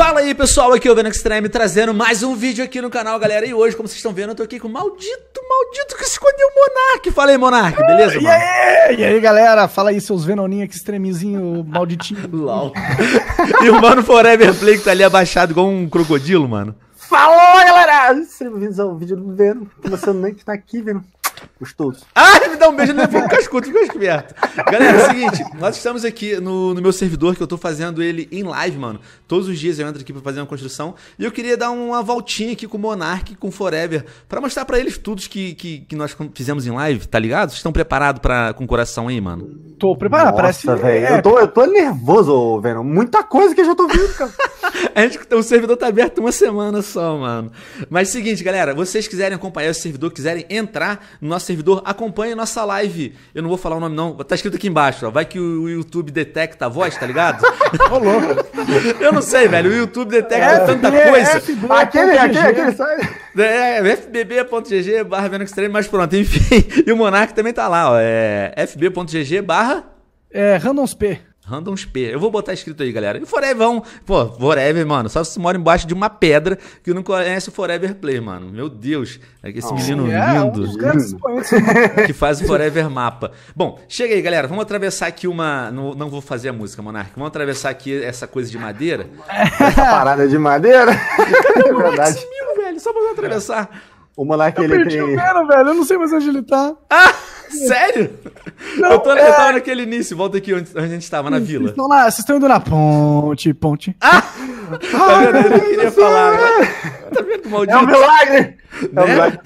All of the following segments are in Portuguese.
Fala aí pessoal, aqui é o Venom Extreme trazendo mais um vídeo aqui no canal, galera. E hoje, como vocês estão vendo, eu tô aqui com o maldito, maldito que escondeu o Monark. Fala aí, Monark, beleza? Ah, e aí, e aí, galera? Fala aí, seus Venoninhos, que extremezinho malditinho. LOL. e o Mano Forever Play que tá ali abaixado igual um crocodilo, mano. falou galera! Sejam bem-vindos ao vídeo do Venom. Você nem que tá aqui, Venom. Os Ah, ele me dá um beijo, ele levou um cascudo, fica esperto. Galera, é o seguinte, nós estamos aqui no, no meu servidor, que eu tô fazendo ele em live, mano. Todos os dias eu entro aqui pra fazer uma construção. E eu queria dar uma voltinha aqui com o Monark, com o Forever, pra mostrar pra eles tudo que, que, que nós fizemos em live, tá ligado? Vocês estão preparados com o coração aí, mano? Tô preparado, parece... velho, é. eu, tô, eu tô nervoso, velho. Muita coisa que eu já tô vendo, cara. A gente, o servidor tá aberto uma semana só, mano. Mas é seguinte, galera, vocês quiserem acompanhar o servidor, quiserem entrar no nosso servidor, acompanhe nossa live. Eu não vou falar o nome, não. Tá escrito aqui embaixo, ó. Vai que o YouTube detecta a voz, tá ligado? Rolou. eu não sei, velho. O YouTube detecta é, tanta coisa. FB, aquele, aquele, aquele sai. É, é fbb.gg barra Extreme, mas pronto, enfim. E o Monark também tá lá, ó. É fb.gg barra. É, randomsp. Randoms P. Eu vou botar escrito aí, galera. E o Forever vão é pô, Forever, mano, só se mora embaixo de uma pedra que não conhece o Forever Play, mano. Meu Deus, é esse oh, menino é, lindo. Um que faz o Forever Mapa. Bom, chega aí, galera. Vamos atravessar aqui uma. Não, não vou fazer a música, Monark. Vamos atravessar aqui essa coisa de madeira. Essa parada de madeira? Cadê o Max Mil, velho? Só pra eu atravessar. O Monark, ele perdi tem... o velho. Eu não sei mais onde ele tá. Ah! Sério? Não, eu, tô, é... eu tava é. naquele início, volta aqui onde, a gente tava, na vocês vila. Estão lá, vocês estão indo na ponte, ponte. Ah! tá vendo? Eu não queria falar. Mas... Né? Tá vendo, maldito? É um milagre! Né? É um né? milagre.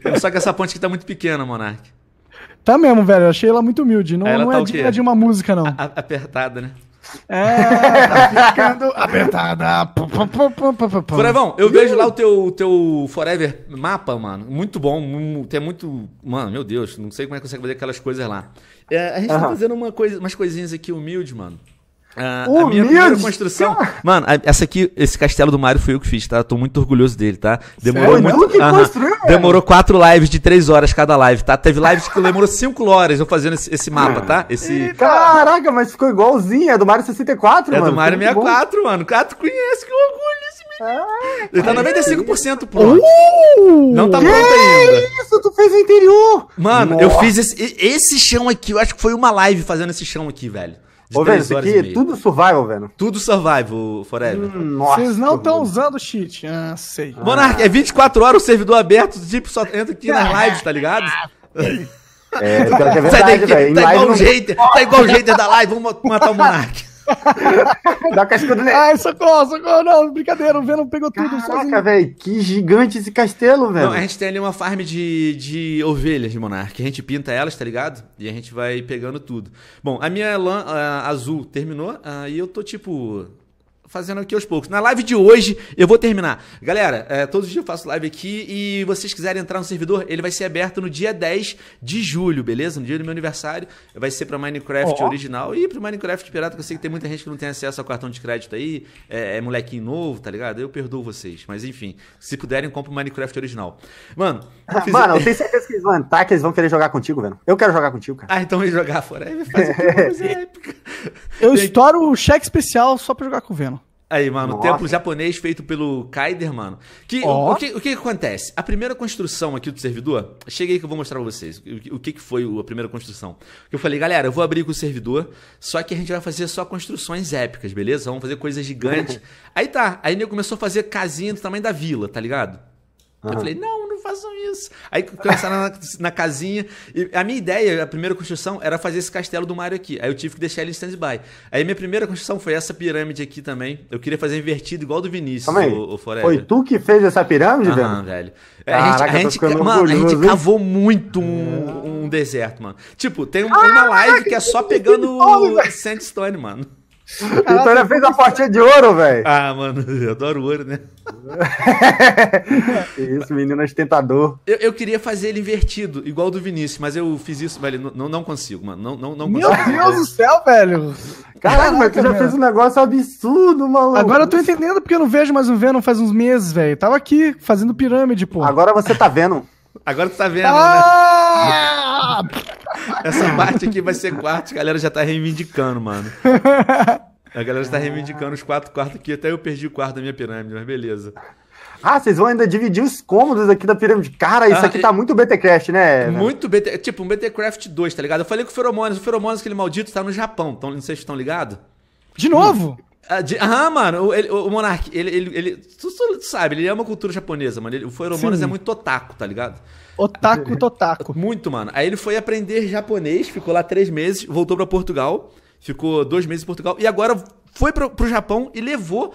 Tá só que essa ponte aqui tá muito pequena, Monark. Tá mesmo, velho. Eu achei ela muito humilde. Não, não é tá é de uma música, não. A apertada, né? É, tá ficando apertada. Furevão, eu vejo lá o teu, teu Forever mapa, mano. Muito bom. Tem muito. Mano, meu Deus, não sei como é que consegue fazer aquelas coisas lá. É, a gente tá fazendo uma coisa, umas coisinhas aqui humildes, mano. Ah, a minha construção. Cara. Mano, essa aqui, esse castelo do Mario foi eu que fiz, tá? Tô muito orgulhoso dele, tá? Demorou Sério? muito. Não, construiu, demorou quatro lives de três horas cada live, tá? Teve lives que demorou cinco horas eu fazendo esse, esse mapa, tá? Esse... Caraca, mas ficou igualzinho, é do Mario 64, é mano. É do Mario 64, bom. mano. Cara, tu conhece, que orgulho esse menino. Ah, Ele tá 95% pronto. Uh, Não tá pronto ainda. Que isso, tu fez o interior. Mano, Nossa. eu fiz esse, esse chão aqui, eu acho que foi uma live fazendo esse chão aqui, velho. Ô, velho, isso aqui tudo survival, velho. Tudo survival, Forever. Hum, Vocês não estão usando cheat. Ah, sei. Ah. é 24 horas o servidor aberto, o tipo só entra aqui nas lives, tá ligado? É, é, é verdade, velho. Tá, tá igual o jeito, tá igual o jeito da live, vamos matar o Monark. Dá cascudo nele. Ai, socorro, socorro, não, brincadeira, o Venom pegou Caraca, tudo sozinho. velho, que gigante esse castelo, velho. Não, a gente tem ali uma farm de, de ovelhas de Monark, a gente pinta elas, tá ligado? E a gente vai pegando tudo. Bom, a minha lã azul terminou, aí eu tô tipo fazendo aqui aos poucos. Na live de hoje, eu vou terminar. Galera, é, todos os dias eu faço live aqui e vocês quiserem entrar no servidor, ele vai ser aberto no dia 10 de julho, beleza? No dia do meu aniversário. Vai ser para Minecraft oh. original e para Minecraft pirata, que eu sei que tem muita gente que não tem acesso ao cartão de crédito aí. É, é molequinho novo, tá ligado? Eu perdoo vocês. Mas enfim, se puderem, compra o Minecraft original. Mano, fiz... mano, eu tenho certeza que eles vão entrar, que eles vão querer jogar contigo, velho. Eu quero jogar contigo, cara. Ah, então vem jogar fora. Aí faz épica. Eu estouro o cheque especial só pra jogar com o Venom. Aí, mano, Nossa. templo japonês feito pelo Kaider, mano. Que, oh. o, que, o que acontece? A primeira construção aqui do servidor, cheguei que eu vou mostrar pra vocês o, o que, que foi a primeira construção. Eu falei, galera, eu vou abrir com o servidor, só que a gente vai fazer só construções épicas, beleza? Vamos fazer coisas gigantes. aí tá, aí ele começou a fazer casinha do tamanho da vila, tá ligado? Uhum. Eu falei, não, façam isso. Aí começaram na, na, casinha. E a minha ideia, a primeira construção, era fazer esse castelo do Mario aqui. Aí eu tive que deixar ele em stand-by. Aí minha primeira construção foi essa pirâmide aqui também. Eu queria fazer invertido, igual do Vinícius, Calma aí. o, o Forever. Foi tu que fez essa pirâmide, Aham, velho? É, a gente, a gente, mano, a gente cavou muito um, hum. um, deserto, mano. Tipo, tem uma live que é só pegando sandstone, mano. Então Caraca, então ele fez a partida de ouro, velho. Ah, mano, eu adoro ouro, né? isso, menino tentador. Eu, eu, queria fazer ele invertido, igual do Vinícius, mas eu fiz isso, velho. Não, não consigo, mano. Não, não, não Meu consigo. Meu Deus do céu, velho! Caralho, mas tu já fez um negócio absurdo, maluco. Agora eu tô entendendo porque eu não vejo mais um Venom faz uns meses, velho. Tava aqui fazendo pirâmide, pô. Agora você tá vendo. Agora tu tá vendo, ah! né? Essa parte aqui vai ser quartos, a galera já tá reivindicando, mano. A galera está reivindicando os quatro quartos aqui, até eu perdi o quarto da minha pirâmide, mas beleza. Ah, vocês vão ainda dividir os cômodos aqui da pirâmide. Cara, isso ah, aqui tá muito BTcraft, né? Muito BT, tipo um BTcraft 2, tá ligado? Eu falei com o Feromones, o Feromones, aquele maldito tá no Japão, não sei se estão ligados. De novo? Hum. Ah, ah, mano, o, o Monark, ele, ele, ele tu, tu, sabe, ele ama cultura japonesa, mano. Ele, o Feromonas é Sim. é muito otaku, tá ligado? Otaku, totaku. Muito, mano. Aí ele foi aprender japonês, ficou lá três meses, voltou para Portugal, ficou dois meses em Portugal e agora foi pro, pro Japão e levou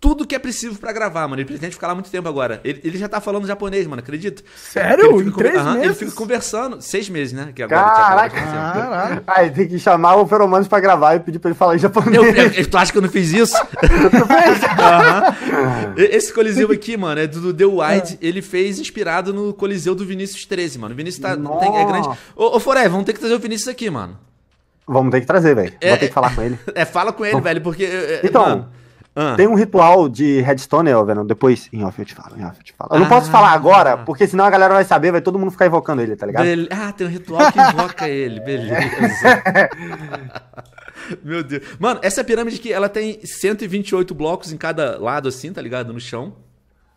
tudo que é preciso para gravar, mano. Ele pretende ficar lá muito tempo agora. Ele, ele já tá falando japonês, mano, Acredito. Sério? Ele fica, três uh -huh, meses? Ele fica conversando. Seis meses, né? Que agora Caraca! Caraca. Aí tem que chamar o Feromanos pra gravar e pedir pra ele falar em japonês. Eu, é, é, tu acha que eu não fiz isso? uh -huh. Esse coliseu aqui, mano, é do, do The Wide. Ah. ele fez inspirado no coliseu do Vinícius 13, mano. O Vinícius tá, tem, é grande. Ô, ô vamos ter que trazer o Vinícius aqui, mano. Vamos ter que trazer, velho. É, Vou ter que falar é, com ele. É, fala com ele, velho, porque... Então... Mano, ah. Tem um ritual de redstone, Venom. Depois, em off eu te falo, em off eu te falo. Eu ah, não posso falar agora, ah. porque senão a galera vai saber, vai todo mundo ficar invocando ele, tá ligado? Bele... Ah, tem um ritual que invoca ele, beleza. Meu Deus. Mano, essa pirâmide aqui, ela tem 128 blocos em cada lado, assim, tá ligado? No chão.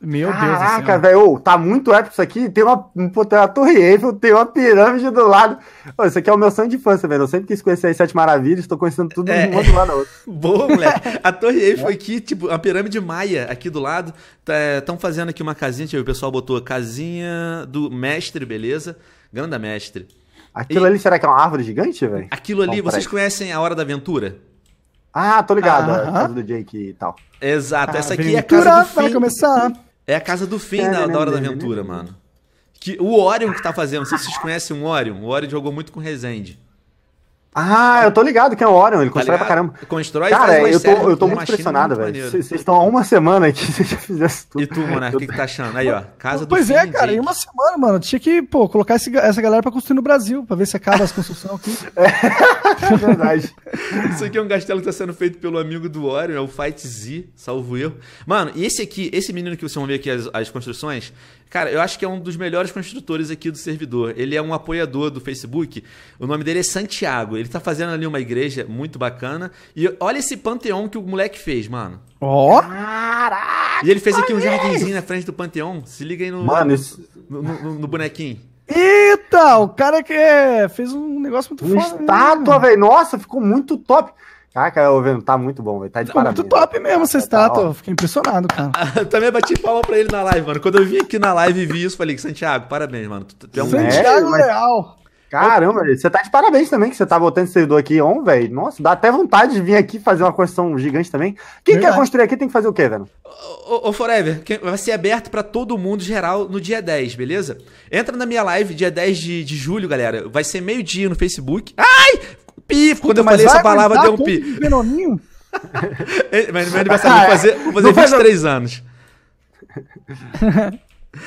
Meu Caraca, Deus. Caraca, velho, tá muito épico isso aqui. Tem uma, tem uma torre Eiffel, tem uma pirâmide do lado. Pô, isso aqui é o meu sonho de infância, velho. Eu sempre quis conhecer as Sete Maravilhas, tô conhecendo tudo é, de um outro lado outro. Boa, moleque. A torre Eiffel é. aqui, tipo, a pirâmide maia aqui do lado. Estão tá, é, fazendo aqui uma casinha, tipo, o pessoal botou a casinha do mestre, beleza? Grande mestre. Aquilo e... ali, será que é uma árvore gigante, velho? Aquilo ali, vocês conhecem A Hora da Aventura? Ah, tô ligado. Ah, é, a casa do Jake e tal. Exato. essa aqui é a casa do fim. vai começar. É a casa do fim da, da Hora da né? Aventura, mano. Que, o Orion que tá fazendo, não sei se vocês conhecem o Orion. O Orion jogou muito com Resende. Ah, eu tô ligado que é o Orion, ele tá constrói ligado? pra caramba. Constrói Cara, eu tô, eu tô muito impressionado, velho. Vocês estão há uma semana aqui, vocês já fizeram tudo. E tu, mano, o que, que tá achando? Aí, ó, casa pois do Pois é, cara, em uma semana, mano, tinha que, pô, colocar esse, essa galera pra construir no Brasil, pra ver se acaba as construções aqui. É, é verdade. Isso aqui é um castelo que tá sendo feito pelo amigo do Orion, é o Fight Z, salvo eu. Mano, e esse aqui, esse menino que vocês vão ver aqui as, as construções, Cara, eu acho que é um dos melhores construtores aqui do servidor. Ele é um apoiador do Facebook. O nome dele é Santiago. Ele tá fazendo ali uma igreja muito bacana. E olha esse panteão que o moleque fez, mano. Ó! Oh. Caraca! E ele fez aqui um jardinzinho na frente do panteão. Se liga aí no, mano, esse... no, no, no bonequinho. Eita, o cara que é- fez um negócio muito foda. Né, estátua, velho. Nossa, ficou muito top. Ah, Caraca, o tá muito bom, velho. Tá de tá parabéns. Muito top mesmo essa estátua. Tá, tá, tá Fiquei impressionado, cara. Também bati palma pra ele na live, mano. Quando eu vim aqui na live e vi isso, falei que Santiago, parabéns, mano. Tu, é um Santiago é, é mas... Leal. Caramba, você tá de parabéns também, que você tá botando esse servidor aqui on, velho. Nossa, dá até vontade de vir aqui fazer uma construção gigante também. Quem Verdade. quer construir aqui tem que fazer o quê, velho? Ô, ô, Forever, vai ser aberto para todo mundo geral no dia 10, beleza? Entra na minha live, dia 10 de, de julho, galera. Vai ser meio-dia no Facebook. Ai! Pi, quando eu falei essa palavra, deu um pi. mas meu aniversário, ah, vou é. fazer, vou fazer 23 vai... anos.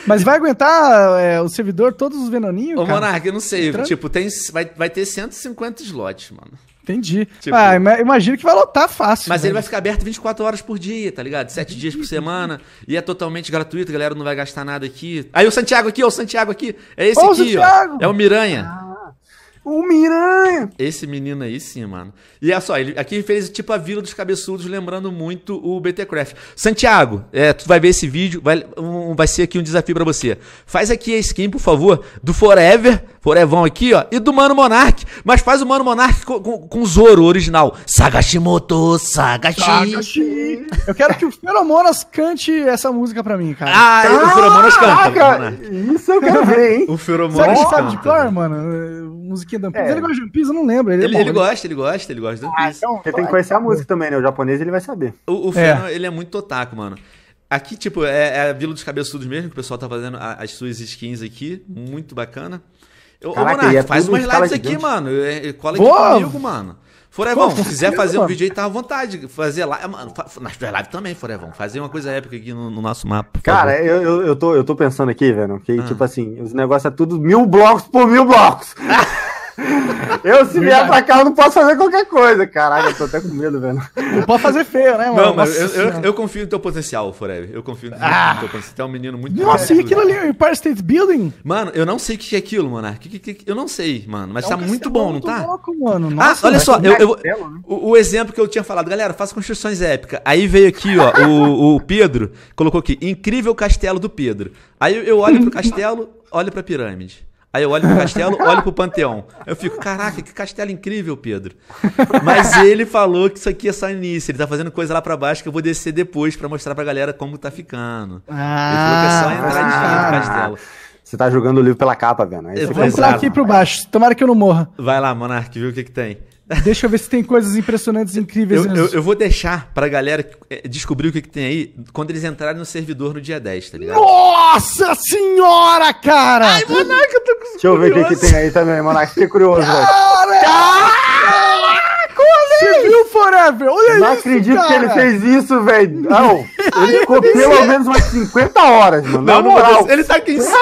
Mas vai aguentar é, o servidor todos os Venoninhos? Ô, Monark, eu não sei. Entrando? Tipo, tem, vai, vai ter 150 slots, mano. Entendi. Tipo, ah, imagino que vai lotar fácil. Mas né? ele vai ficar aberto 24 horas por dia, tá ligado? 7 dias por semana. E é totalmente gratuito, a galera não vai gastar nada aqui. Aí o Santiago aqui, ó, o Santiago aqui. É esse ô, aqui, Santiago. ó. É o Miranha. Ah. O Miranha! Esse menino aí sim, mano. E é só, ele aqui fez tipo a Vila dos Cabeçudos, lembrando muito o BT Craft. Santiago, é, tu vai ver esse vídeo, vai, um, vai ser aqui um desafio para você. Faz aqui a skin, por favor, do Forever Forevão aqui, ó. E do Mano Monark. Mas faz o Mano Monark com, com, com Zoro original. Sagashimoto, Sagashi. Sagashi. Eu quero que o Feromonas cante essa música pra mim, cara. Ah, ah o Feromonas canta. Cara, isso eu quero ver, hein? O Feromonas Será que sabe de cor, mano? Eh, musiquinha da One é. Ele gosta de One Piece, eu não lembro. Ele, é ele, é bom, ele né? gosta, ele gosta, ele gosta de One ah, Piece. Ah, então, você tem que conhecer a música também, né? O japonês ele vai saber. O, o é. ele é muito otaku, mano. Aqui, tipo, é, é, a Vila dos Cabeçudos mesmo, que o pessoal tá fazendo as suas skins aqui. Muito bacana. Ô, Caraca, Monark, é faz umas lives aqui, mano. É, é, cola aqui Boa. comigo, mano. Forevão, se quiser fazer um vídeo aí, tá à vontade. Fazer live. Mano, nas live também, Forevão. Fazer uma coisa épica aqui no, no nosso mapa. Cara, eu, eu, eu, tô, eu tô pensando aqui, velho, que ah. tipo assim, os negócios é tudo mil blocos por mil blocos. Eu, se vier pra cá, eu não posso fazer qualquer coisa. caralho! eu tô até com medo, velho. Não pode fazer feio, né, mano? Não, mas eu, eu, eu, confio no teu potencial, Forever. Eu confio no ah. teu potencial. Você é um menino muito Nossa, e aquilo ali, o Empire State Building? Mano, eu não sei o que é aquilo, mano. eu não sei, mano. Mas tá é um tá muito bom, não tá? Louco, mano. Ah, Nossa, ah, olha só. Eu, eu né? o, o, exemplo que eu tinha falado, galera, faça construções épicas. Aí veio aqui, ó, o, o Pedro colocou aqui: incrível castelo do Pedro. Aí eu olho pro castelo, olho pra pirâmide. Aí eu olho pro castelo, olho pro panteão. Eu fico, caraca, que castelo incrível, Pedro. Mas ele falou que isso aqui é só início. Ele tá fazendo coisa lá para baixo que eu vou descer depois para mostrar pra galera como tá ficando. Ah, ele falou que é só ah, entrar ah, no castelo. Você tá jogando o livro pela capa, velho. É eu vou entrar aqui pro baixo. Tomara que eu não morra. Vai lá, Monark, viu o que que tem. Deixa eu ver se tem coisas impressionantes, incríveis. Eu, eu, eu vou deixar pra galera eh, descobrir o que, que, tem aí quando eles entrarem no servidor no dia 10, tá ligado? Nossa senhora, cara! Ai, Monarca, eu tô Deixa eu ver o que, que, tem aí também, Monarca. Fiquei curioso, velho. Você viu, Forever? Olha não isso, acredito cara. que ele fez isso, velho. Não, ele ficou pelo menos umas 50 horas, mano. Não, não, não, ele tá aqui em cima.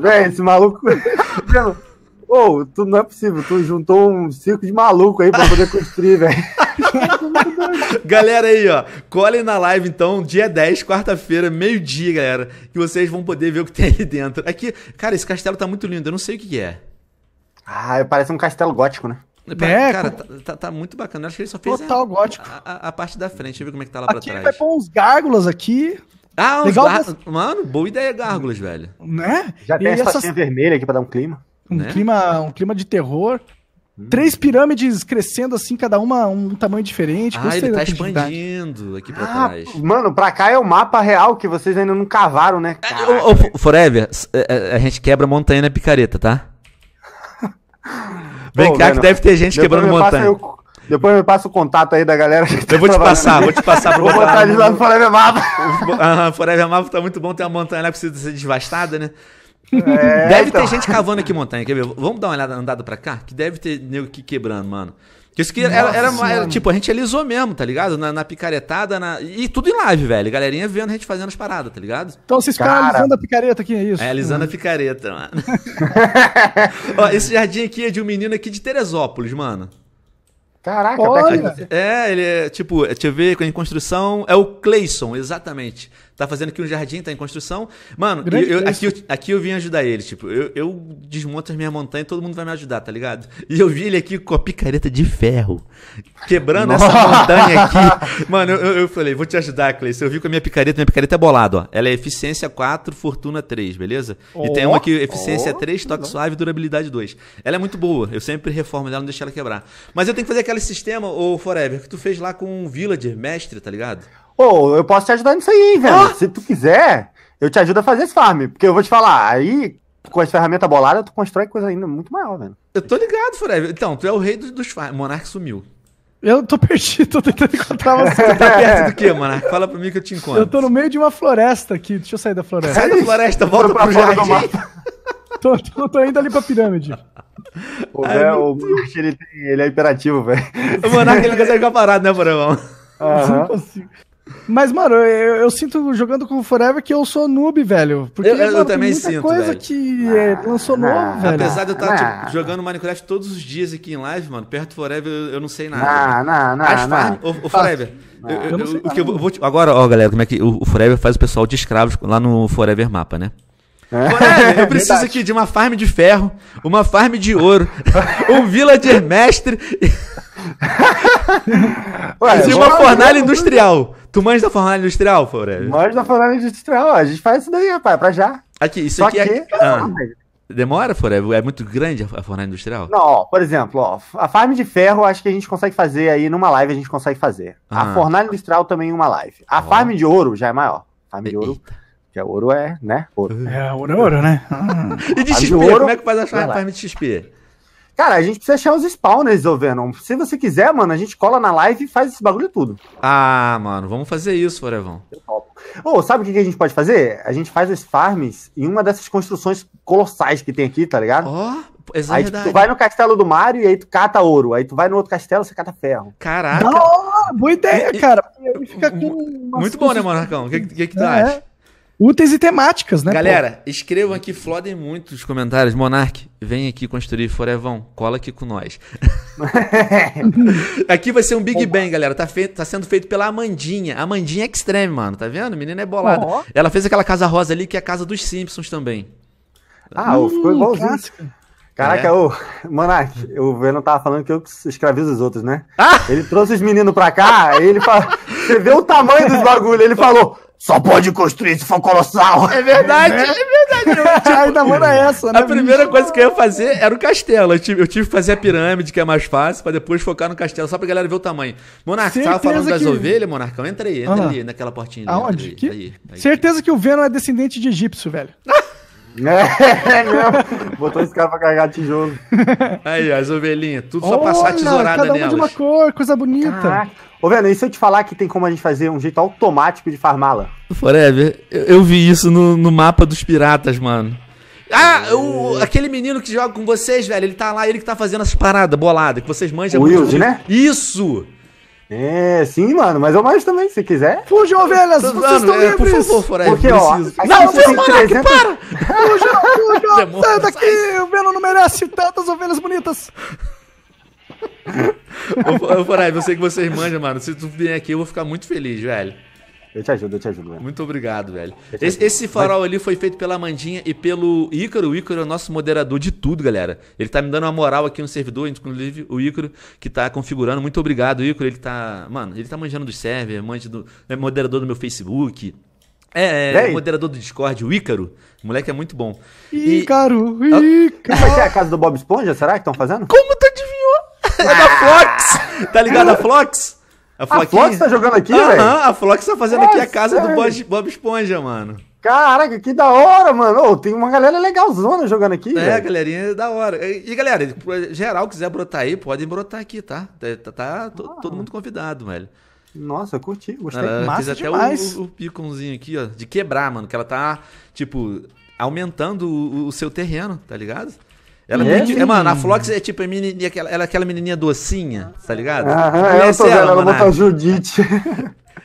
velho, esse maluco... ou oh, tu não é possível, tu juntou um circo de maluco aí pra poder construir, velho. galera aí, ó, colhem na live então, dia 10, quarta-feira, meio-dia, galera, que vocês vão poder ver o que tem ali dentro. Aqui, é cara, esse castelo tá muito lindo, eu não sei o que, que é. Ah, parece um castelo gótico, né? né é, cara, tá, tá, tá, muito bacana. Eu acho que ele só fez total a, gótico. A, a, a, parte da frente. Deixa eu ver como é que tá lá aqui pra trás. Aqui vai pôr uns gárgulas aqui. Ah, uns gárgulas. Mano, boa ideia, gárgulas, velho. Né? Já e tem essa vermelha aqui pra dar um clima. Um, né? clima, um clima de terror. Hum. Três pirâmides crescendo assim, cada uma um tamanho diferente. Ah, ele tá expandindo aqui pra ah, trás. Mano, pra cá é o mapa real que vocês ainda não cavaram, né? É, ô, ô, forever, a gente quebra montanha na picareta, tá? Vem cá que deve ter gente quebrando montanha. Eu, depois me passa o contato aí da galera. Que eu vou tá te passar, vou te passar Vou botar ali lá no Forever Mapa. Aham, Forever Mapa tá muito bom, tem uma montanha lá que precisa ser devastada né? É, deve então. ter gente cavando aqui montanha, quer ver? Vamos dar uma olhada, andada pra cá? Que deve ter nego aqui quebrando, mano. Isso que era, era, era, tipo, a gente alisou mesmo, tá ligado? Na, na, picaretada, na... e tudo em live, velho. Galerinha vendo a gente fazendo as paradas, tá ligado? Então vocês ficaram Cara... alisando a picareta aqui, é isso? É, alisando hum. a uhum. picareta, mano. Ó, esse jardim aqui é de um menino aqui de Teresópolis, mano. Caraca, tá Olha. É, ele é, tipo, é, deixa eu ver, em construção, é o Cleison, exatamente tá fazendo aqui um jardim, tá em construção. Mano, eu, eu, aqui, eu, aqui eu vim ajudar ele. Tipo, eu, eu desmonto as minhas montanhas e todo mundo vai me ajudar, tá ligado? E eu vi ele aqui com a picareta de ferro, quebrando Nossa. essa montanha aqui. Mano, eu, eu falei, vou te ajudar, Cleice. Eu vi com a minha picareta, minha picareta é bolada, ó. Ela é eficiência 4, fortuna 3, beleza? Oh, e tem uma aqui eficiência oh, 3, toque não. suave, durabilidade 2. Ela é muito boa, eu sempre reformo ela, não deixo ela quebrar. Mas eu tenho que fazer aquele sistema, ô Forever, que tu fez lá com um villager, mestre, tá ligado? Pô, oh, eu posso te ajudar nisso aí, velho. Ah? Se tu quiser, eu te ajudo a fazer esse farm. Porque eu vou te falar, aí, com as ferramentas boladas, tu constrói coisa ainda muito maior, velho. Eu tô ligado, Forever. Então, tu é o rei dos, dos farm. Monark sumiu. Eu tô perdido, tô tentando encontrar você. tá perto do quê, Monarque? Fala pra mim que eu te encontro. Eu tô no meio de uma floresta aqui. Deixa eu sair da floresta. Sai da floresta, volta pra pro jardim. tô, tô, tô indo ali pra pirâmide. O, Ai, véio, o Monark, ele, ele, é imperativo, velho. O Monarque, ele não consegue ficar parado, né, Borão? Uhum. Não consigo. Mas, mano, eu, eu, sinto jogando com o Forever que eu sou noob, velho. Porque, eu, eu mano, também muita sinto. coisa velho. que é, lançou novo, velho. Apesar de eu estar tipo, jogando Minecraft todos os dias aqui em live, mano, perto do Forever eu, eu não sei nada. Não, não, não. Farm, o, o Forever. o que vou, agora, ó, galera, como é que o, Forever faz o pessoal de escravos lá no Forever Mapa, né? É, eu preciso aqui de uma farm de ferro, uma farm de ouro, um villager mestre e de uma fornalha industrial. Tu manja da fornalha industrial, Fora? Manja da fornalha industrial. A gente faz isso daí, rapaz, pra já. Aqui, isso Só aqui é que... é... Ah, demora, Fora? É muito grande a fornalha industrial? Não, ó, por exemplo, ó, a farm de ferro acho que a gente consegue fazer aí numa live, a gente consegue fazer. Ah. A fornalha industrial também uma live. A oh. farm de ouro já é maior. Farm de ouro... Eita. Que ouro é, né? Ouro. É, ouro é ouro, né? e de XP, de ouro, como é que faz a é farm de XP? Cara, a gente precisa achar os spawners, ô Venom. Se você quiser, mano, a gente cola na live e faz esse bagulho tudo. Ah, mano, vamos fazer isso, Forevão. Ô, oh, sabe o que, a gente pode fazer? A gente faz os farms em uma dessas construções colossais que tem aqui, tá ligado? Ó, oh. aí tipo, tu vai no castelo do Mario e aí tu cata ouro. Aí tu vai no outro castelo você cata ferro. Caraca! boa ideia, cara. E, e, muito bom, né, Monarcão? O que, que, que tu é. acha? úteis e temáticas, né? Galera, pô? escrevam aqui, flodem muito os comentários. Monark, vem aqui construir Forevão, cola aqui com nós. aqui vai ser um Big Bang, galera. Tá, feito, tá sendo feito pela Amandinha. Amandinha é extreme, mano. Tá vendo? Menina é bolada. Oh. Ela fez aquela casa rosa ali, que é a casa dos Simpsons também. Ah, hum, ficou igualzinho. Clássico. Caraca, é. ô, Monark, o Venom tava falando que eu escravizo os outros, né? Ah! Ele trouxe os meninos pra cá, ele Você vê o tamanho dos bagulhos, ele falou: só pode construir se for colossal. É verdade, é, é verdade. Tipo, Ainda manda essa, né? A primeira bicho? coisa que eu ia fazer era o castelo. Eu tive, eu tive que fazer a pirâmide, que é mais fácil, pra depois focar no castelo, só pra galera ver o tamanho. Monarca, tava falando que... das ovelhas, Monarcão? Entra aí, entra ah, ali, naquela portinha. Aonde? Ali, que... aí, aí. Certeza que o Venom é descendente de egípcio, velho. É, Botou esse cara pra carregar tijolo. Aí, as ovelhinhas, tudo só pra passar tesourada cada uma nelas. de uma cor, coisa bonita. Caraca. Ô, velho, e se eu te falar que tem como a gente fazer um jeito automático de farmá-la? Forever, eu, eu, vi isso no, no mapa dos piratas, mano. Ah, o, aquele menino que joga com vocês, velho, ele tá lá, ele que tá fazendo as paradas boladas, que vocês manjam. O Wilde, né? Isso! É, sim, mano, mas eu mais também, se quiser. Fuja, ovelhas, vocês mano, estão é, livres. Por favor, Forever, Porque, ó, não, viu, Monark, 300... para! Fujam, fujam, sai daqui, o Venom não merece tantas ovelhas bonitas. ô, ô, eu sei que você manja, mano, se tu vier aqui eu vou ficar muito feliz, velho. Eu te ajudo, eu te ajudo. Velho. Muito obrigado, velho. Esse, esse, farol Mas... ali foi feito pela Mandinha e pelo Ícaro. O Ícaro é o nosso moderador de tudo, galera. Ele tá me dando uma moral aqui no servidor, inclusive o Ícaro, que tá configurando. Muito obrigado, Ícaro. Ele tá. Mano, ele tá manjando dos server, manja do, é moderador do meu Facebook. É, é, é moderador do Discord, o Ícaro. O moleque é muito bom. Ícaro, e... Ícaro. Aqui ah, é a casa do Bob Esponja, será que estão fazendo? Como tu tá adivinhou? É da ah! Flox! Tá ligado a Flox? A Floquinha... A Flox tá jogando aqui, velho? a Flox tá fazendo é, aqui a é casa sério? do Bob, Bob Esponja, mano. Caraca, que da hora, mano. Oh, tem uma galera legalzona jogando aqui. É, véio. galerinha da hora. E galera, geral quiser brotar aí, podem brotar aqui, tá? Tá, tá, tá ah. todo mundo convidado, velho. Nossa, eu curti, gostei. Ah, massa fiz até demais. o, o, o piconzinho aqui, ó, de quebrar, mano, que ela tá, tipo, aumentando o, o seu terreno, tá ligado? Ela é, é, mano, a Flox é tipo, a é menininha, é aquela, ela é aquela menininha docinha, tá ligado? Aham, eu tô vendo, ela é Judite.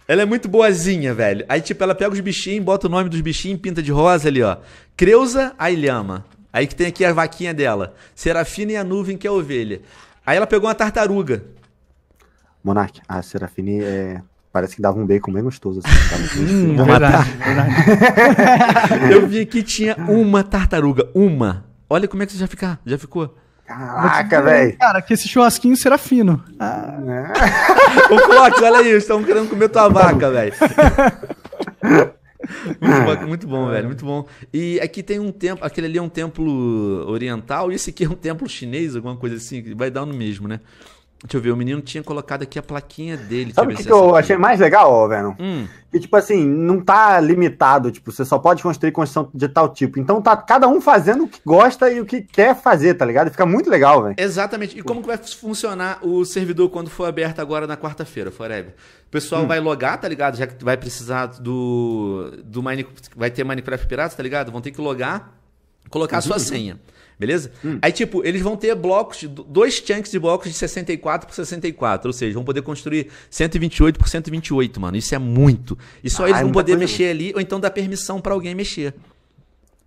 Ela é muito boazinha, velho. Aí, tipo, ela pega os bichinhos, bota o nome dos bichinhos, pinta de rosa ali, ó. Creuza Ailhama. Aí que tem aqui a vaquinha dela. Serafina e a nuvem, que é a ovelha. Aí ela pegou uma tartaruga. Monark, a Serafine é... Parece que dava um bacon bem gostoso. Assim, hum, verdade, verdade. Eu vi que tinha uma tartaruga. Uma. Olha como é que você já fica, já ficou. Caraca, velho. Cara, que esse churrasquinho será fino. Ah. É. Ô, Cox, olha isso, estão querendo comer tua tá vaca, velho. Muito, muito bom, velho, muito bom. E aqui tem um templo, aquele ali é um templo oriental, e esse aqui é um templo chinês, alguma coisa assim, vai dar no mesmo, né? Deixa eu ver, o menino tinha colocado aqui a plaquinha dele. Sabe o que, que eu aqui. achei mais legal, Venom? Hum. Que, tipo assim, não tá limitado, tipo, você só pode construir construção de tal tipo. Então tá cada um fazendo o que gosta e o que quer fazer, tá ligado? Fica muito legal, velho. Exatamente. E como que vai funcionar o servidor quando for aberto agora na quarta-feira, Forever? O pessoal hum. vai logar, tá ligado? Já que vai precisar do. do Minecraft, vai ter Minecraft Piratas, tá ligado? Vão ter que logar, colocar uhum. a sua uhum. senha. Beleza? Hum. Aí, tipo, eles vão ter blocos, dois chunks de blocos de 64 por 64. Ou seja, vão poder construir 128 por 128, mano. Isso é muito. E só ah, eles vão é poder mexer ali, ou então dar permissão para alguém mexer.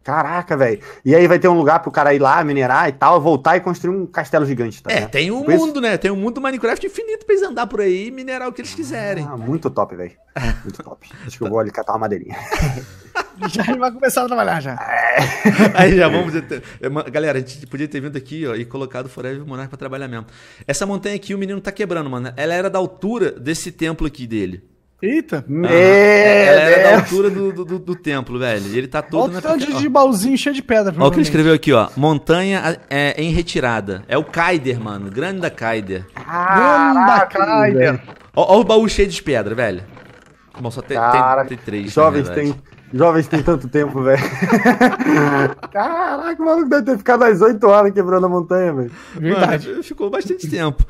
Caraca, velho. E aí vai ter um lugar pro cara ir lá, minerar e tal, voltar e construir um castelo gigante, tá? É, tem um tipo mundo, isso? né? Tem um mundo do Minecraft infinito pra eles andar por aí e minerar o que eles ah, quiserem. Ah, muito top, velho. Muito top. Acho que eu vou ali catar uma madeirinha. já vai começar a trabalhar já. É. Aí já vamos. É, galera, a gente podia ter vindo aqui ó, e colocado o Forever Monarch pra trabalhar mesmo. Essa montanha aqui, o menino tá quebrando, mano. Ela era da altura desse templo aqui dele. Eita! Uhum. Ela era Deus. da altura do, do, do, do, templo, velho. Ele tá todo. Olha o tanto de baúzinho cheio de pedra. Olha o que ele escreveu aqui, ó. Montanha é, em retirada. É o Kaider, mano. Grande da Kaider. Grande Kaider. Olha o baú cheio de pedra, velho. Bom, só tem, Cara, tem, tem três. Jovens, tem, Jovens tem tanto tempo, velho. Caraca, o maluco deve ter ficado às 8 horas quebrando a montanha, velho. Verdade. Mano, ficou bastante tempo.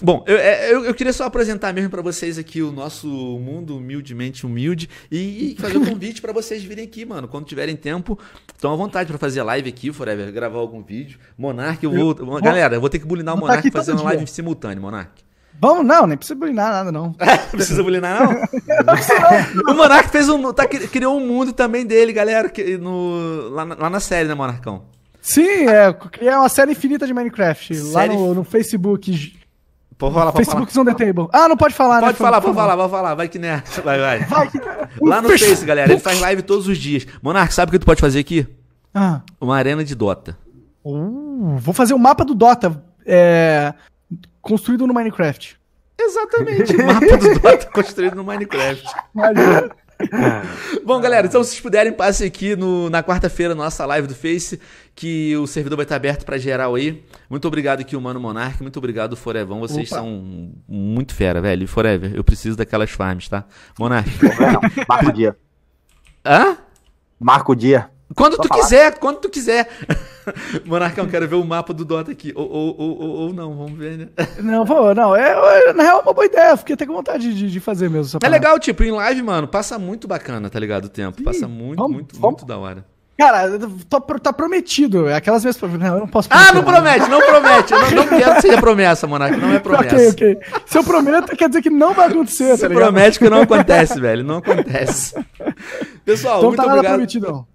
Bom, eu, é, eu, eu, queria só apresentar mesmo para vocês aqui o nosso mundo humildemente humilde e, fazer um convite para vocês virem aqui, mano. Quando tiverem tempo, estão à vontade para fazer live aqui, Forever, gravar algum vídeo. Monark, eu vou. Eu, galera, eu vou ter que bulinar o Monark tá fazendo live simultânea, Monark. Vamos, não, nem precisa bulinar nada, não. precisa bulinar, não? o Monark fez um. Tá, criou um mundo também dele, galera, que, no, lá, lá na série, né, Monarcão? Sim, é. Criei é uma série infinita de Minecraft. Série... Lá no, no Facebook. Pô, fala, Facebook falar. on the table. Ah, não pode falar, né, pode né? Falar, pode falar, pode falar, vai que né. Vai, vai. vai que... Lá no Face, galera, ele faz live todos os dias. Monark, sabe o que tu pode fazer aqui? Ah. Uma arena de Dota. Uh, vou fazer o um mapa do Dota. É, construído no Minecraft. Exatamente, mapa do Dota construído no Minecraft. Bom, galera, então se vocês puderem, passe aqui no, na quarta-feira na nossa live do Face, que o servidor vai estar aberto para geral aí. Muito obrigado aqui, Humano Monarque. Muito obrigado, Forevão. Vocês Opa. são muito fera, velho. Forever, eu preciso daquelas farms, tá? Monarque. Marca o dia. Hã? Marca o dia. Quando Só tu falar. quiser, quando tu quiser. Monarcão, quero ver o mapa do Dota aqui. Ou, ou, ou, ou não, vamos ver, né? Não, não. É, é, na real é uma boa ideia, fiquei até com vontade de, de fazer mesmo. é parada. legal, tipo, em live, mano, passa muito bacana, tá ligado? O tempo. Sim, passa muito, vamos, muito, vamos. muito da hora. Cara, tá, tá, tá prometido. É aquelas vezes. Não, eu não posso ah, prometer, Ah, não promete, não promete. Eu não, não quero que seja promessa, Monarca. Não é promessa. ok, ok. Se eu prometo, quer dizer que não vai acontecer, Se tá promete que não acontece, velho. Não acontece. Então Pessoal, então, muito tá obrigado. Não tá prometido, não.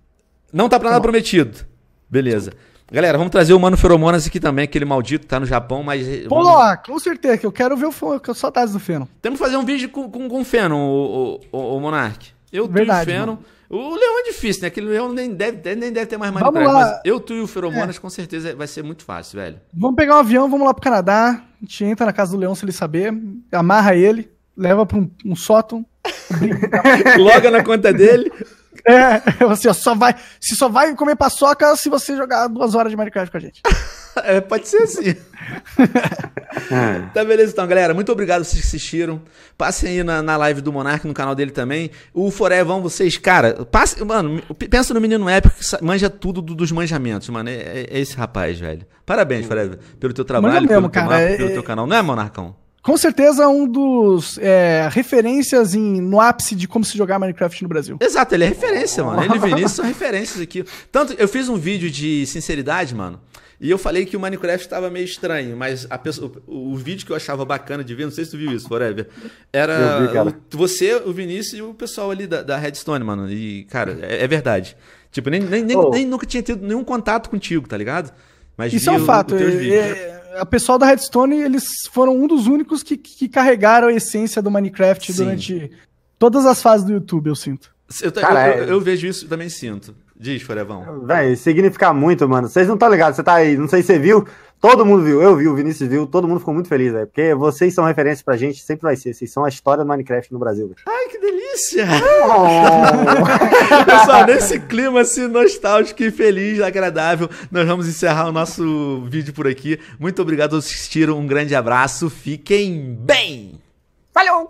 Não tá pra nada tá prometido. Beleza. Galera, vamos trazer o Mano Feromonas aqui também, aquele maldito, tá no Japão, mas. Eh, Pô, vamos... com certeza, que eu quero ver o Feno, que eu saudades do Feno. Temos que fazer um vídeo com, com, com o Feno, o, o, o Monark. Eu, Verdade, tu e o Feno. Mano. O Leão é difícil, né? Aquele Leão nem deve, nem deve ter mais mano pra mas eu, tu e o Feromonas, é. com certeza vai ser muito fácil, velho. Vamos pegar um avião, vamos lá pro Canadá. A gente entra na casa do Leão se ele saber, amarra ele, leva pra um, um sótão. Loga na conta dele. É, você só vai, se só vai comer paçoca se você jogar duas horas de Minecraft com a gente. É, pode ser assim. tá beleza então, galera. Muito obrigado vocês que assistiram. Passem aí na, na live do Monark, no canal dele também. O Forevão, vocês, cara, passe, mano, pensa no menino épico que manja tudo do, dos manjamentos, mano. É, é, é esse rapaz, velho. Parabéns, Forever, pelo teu trabalho, mesmo, pelo, teu cara, é... pelo é. teu canal. Não é, Monarcão? com certeza um dos é, referências em, no ápice de como se jogar Minecraft no Brasil. Exato, ele é referência, mano. Ele e Vinícius são referências aqui. Tanto, eu fiz um vídeo de sinceridade, mano. E eu falei que o Minecraft estava meio estranho, mas pessoa, o, o, vídeo que eu achava bacana de ver, não sei se tu viu isso, Forever, era vi, o, você, o Vinícius e o pessoal ali da, da Redstone, mano. E, cara, é, é verdade. Tipo, nem, nem, oh. nem, nunca tinha tido nenhum contato contigo, tá ligado? Mas isso é um fato. Eu, a pessoal da Redstone, eles foram um dos únicos que, que carregaram a essência do Minecraft Sim. durante todas as fases do YouTube, eu sinto. Eu, eu, eu, é. eu vejo isso e também sinto. Diz, Forevão. Véi, significa muito, mano. Vocês não estão ligados, você tá aí, não sei se você viu, Todo mundo viu, eu vi, o Vinícius viu, todo mundo ficou muito feliz, velho. Porque vocês são referência pra gente, sempre vai ser. Vocês são a história do Minecraft no Brasil, véio. Ai, que delícia! Oh. Pessoal, nesse clima assim nostálgico e feliz, agradável, nós vamos encerrar o nosso vídeo por aqui. Muito obrigado a todos que assistiram, um grande abraço, fiquem bem! Valeu!